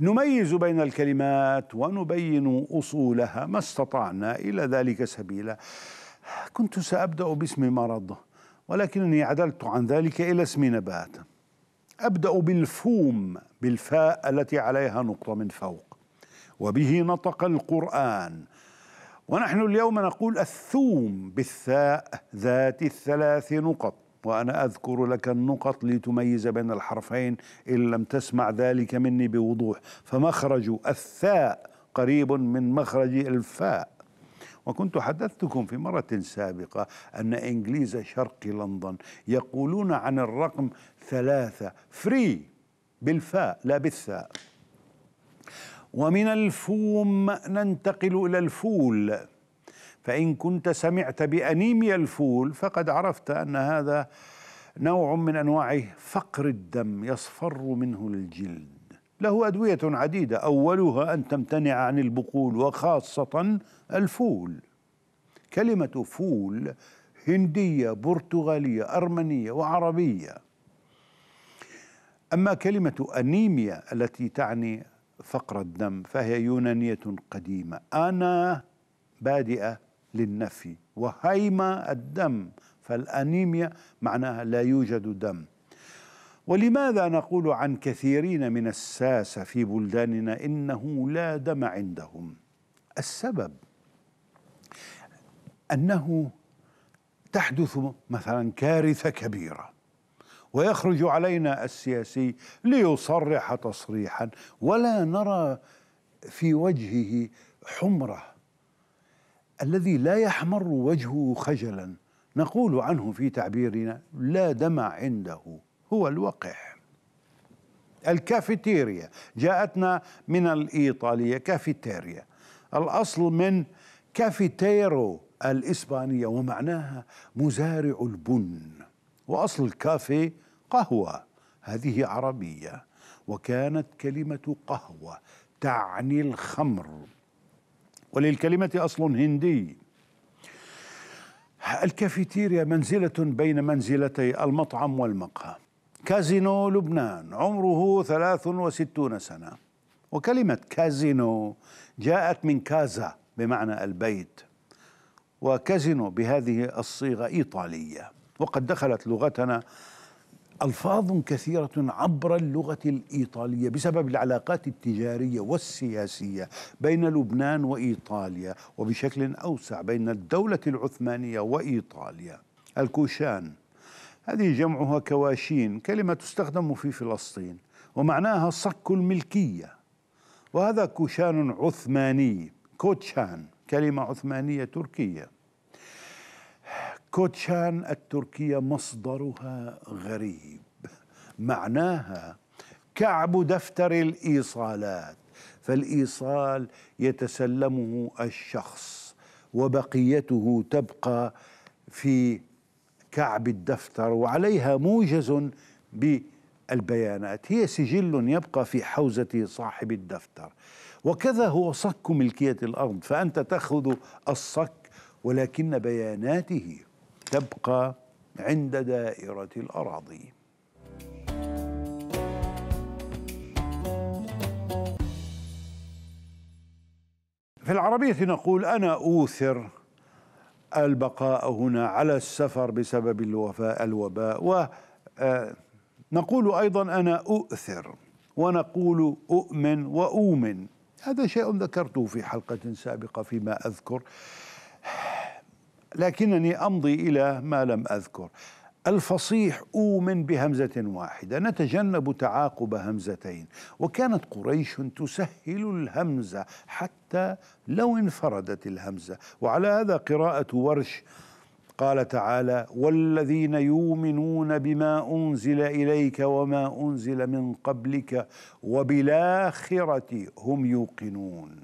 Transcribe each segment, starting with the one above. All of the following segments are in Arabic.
نميز بين الكلمات ونبين اصولها ما استطعنا الى ذلك سبيلا كنت سابدا باسم مرض ولكنني عدلت عن ذلك الى اسم نبات ابدا بالفوم بالفاء التي عليها نقطه من فوق وبه نطق القران ونحن اليوم نقول الثوم بالثاء ذات الثلاث نقط وأنا أذكر لك النقط لتميز بين الحرفين إن لم تسمع ذلك مني بوضوح فمخرج الثاء قريب من مخرج الفاء وكنت حدثتكم في مرة سابقة أن إنجليز شرق لندن يقولون عن الرقم ثلاثة فري بالفاء لا بالثاء ومن الفوم ننتقل إلى الفول فإن كنت سمعت بأنيميا الفول فقد عرفت أن هذا نوع من أنواع فقر الدم يصفر منه الجلد له أدوية عديدة أولها أن تمتنع عن البقول وخاصة الفول كلمة فول هندية برتغالية أرمنية وعربية أما كلمة أنيميا التي تعني فقر الدم فهي يونانية قديمة أنا بادئة للنفي وهيما الدم فالأنيميا معناها لا يوجد دم ولماذا نقول عن كثيرين من الساسة في بلداننا إنه لا دم عندهم السبب أنه تحدث مثلا كارثة كبيرة ويخرج علينا السياسي ليصرح تصريحا ولا نرى في وجهه حمره الذي لا يحمر وجهه خجلا نقول عنه في تعبيرنا لا دمع عنده هو الوقح الكافيتيريا جاءتنا من الإيطالية كافيتيريا الأصل من كافيتيرو الإسبانية ومعناها مزارع البن وأصل الكافي قهوة هذه عربية وكانت كلمة قهوة تعني الخمر وللكلمة أصل هندي الكافيتيريا منزلة بين منزلتي المطعم والمقهى كازينو لبنان عمره 63 سنة وكلمة كازينو جاءت من كازا بمعنى البيت وكازينو بهذه الصيغة إيطالية وقد دخلت لغتنا ألفاظ كثيرة عبر اللغة الإيطالية بسبب العلاقات التجارية والسياسية بين لبنان وإيطاليا وبشكل أوسع بين الدولة العثمانية وإيطاليا الكوشان هذه جمعها كواشين كلمة تستخدم في فلسطين ومعناها صك الملكية وهذا كوشان عثماني كوتشان كلمة عثمانية تركية كوتشان التركية مصدرها غريب معناها كعب دفتر الإيصالات فالإيصال يتسلمه الشخص وبقيته تبقى في كعب الدفتر وعليها موجز بالبيانات هي سجل يبقى في حوزة صاحب الدفتر وكذا هو صك ملكية الأرض فأنت تأخذ الصك ولكن بياناته تبقى عند دائرة الأراضي في العربية نقول أنا أوثر البقاء هنا على السفر بسبب الوفاء الوباء ونقول آه، أيضا أنا أؤثر ونقول أؤمن وأؤمن هذا شيء ذكرته في حلقة سابقة فيما أذكر لكنني أمضي إلى ما لم أذكر الفصيح أومن بهمزة واحدة نتجنب تعاقب همزتين وكانت قريش تسهل الهمزة حتى لو انفردت الهمزة وعلى هذا قراءة ورش قال تعالى والذين يؤمنون بما أنزل إليك وما أنزل من قبلك وبالآخرة هم يوقنون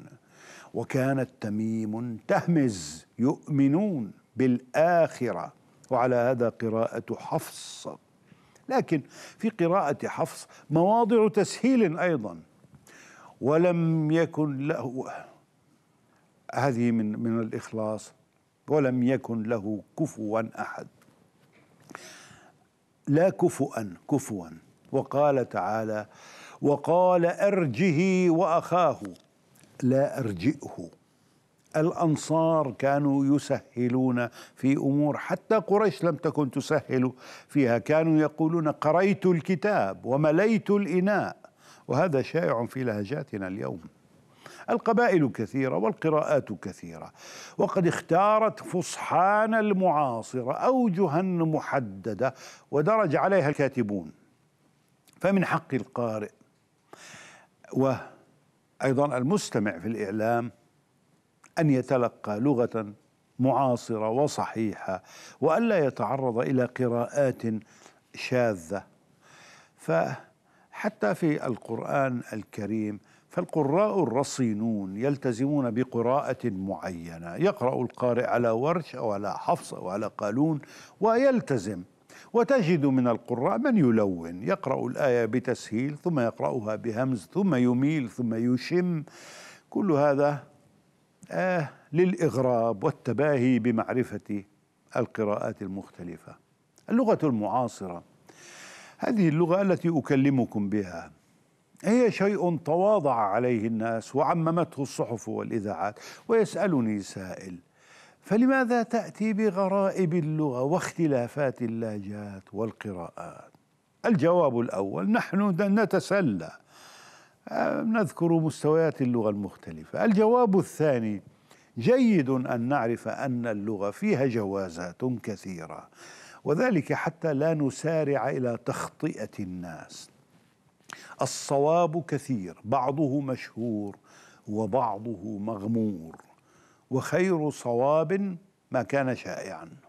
وكانت تميم تهمز يؤمنون بالآخرة وعلى هذا قراءة حفص لكن في قراءة حفص مواضع تسهيل أيضا ولم يكن له هذه من من الإخلاص ولم يكن له كفوا أحد لا كفوا كفوا وقال تعالى وقال أرجه وأخاه لا أرجئه الأنصار كانوا يسهلون في أمور حتى قريش لم تكن تسهل فيها كانوا يقولون قريت الكتاب ومليت الإناء وهذا شائع في لهجاتنا اليوم القبائل كثيرة والقراءات كثيرة وقد اختارت فصحان المعاصرة أوجها محددة ودرج عليها الكاتبون فمن حق القارئ وأيضا المستمع في الإعلام أن يتلقى لغة معاصرة وصحيحة وألا يتعرض إلى قراءات شاذة فحتى في القرآن الكريم فالقراء الرصينون يلتزمون بقراءة معينة يقرأ القارئ على ورش أو على حفص أو على قالون ويلتزم وتجد من القراء من يلون يقرأ الآية بتسهيل ثم يقرأها بهمز ثم يميل ثم يشم كل هذا آه للإغراب والتباهي بمعرفة القراءات المختلفة اللغة المعاصرة هذه اللغة التي أكلمكم بها هي شيء تواضع عليه الناس وعممته الصحف والإذاعات ويسألني سائل فلماذا تأتي بغرائب اللغة واختلافات اللهجات والقراءات الجواب الأول نحن نتسلى نذكر مستويات اللغة المختلفة الجواب الثاني جيد أن نعرف أن اللغة فيها جوازات كثيرة وذلك حتى لا نسارع إلى تخطئة الناس الصواب كثير بعضه مشهور وبعضه مغمور وخير صواب ما كان شائعا